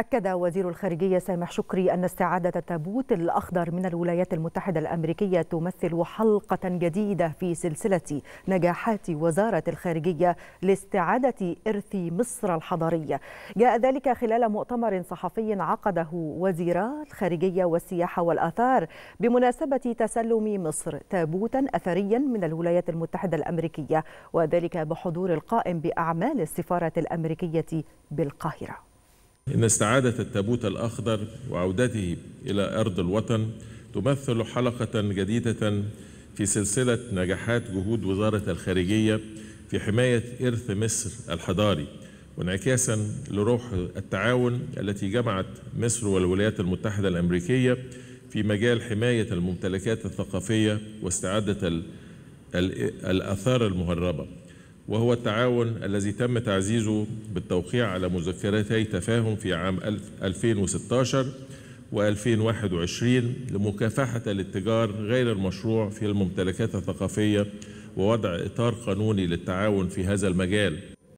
أكد وزير الخارجية سامح شكري أن استعادة التابوت الأخضر من الولايات المتحدة الأمريكية تمثل حلقة جديدة في سلسلة نجاحات وزارة الخارجية لاستعادة إرث مصر الحضاري جاء ذلك خلال مؤتمر صحفي عقده وزيرا الخارجية والسياحة والآثار بمناسبة تسلم مصر تابوتا أثريا من الولايات المتحدة الأمريكية وذلك بحضور القائم بأعمال السفارة الأمريكية بالقاهرة إن استعادة التابوت الأخضر وعودته إلى أرض الوطن تمثل حلقة جديدة في سلسلة نجاحات جهود وزارة الخارجية في حماية إرث مصر الحضاري وانعكاسا لروح التعاون التي جمعت مصر والولايات المتحدة الأمريكية في مجال حماية الممتلكات الثقافية واستعادة الآثار المهربة وهو التعاون الذي تم تعزيزه بالتوقيع على مذكرتي تفاهم في عام 2016 و2021 لمكافحة الاتجار غير المشروع في الممتلكات الثقافية ووضع إطار قانوني للتعاون في هذا المجال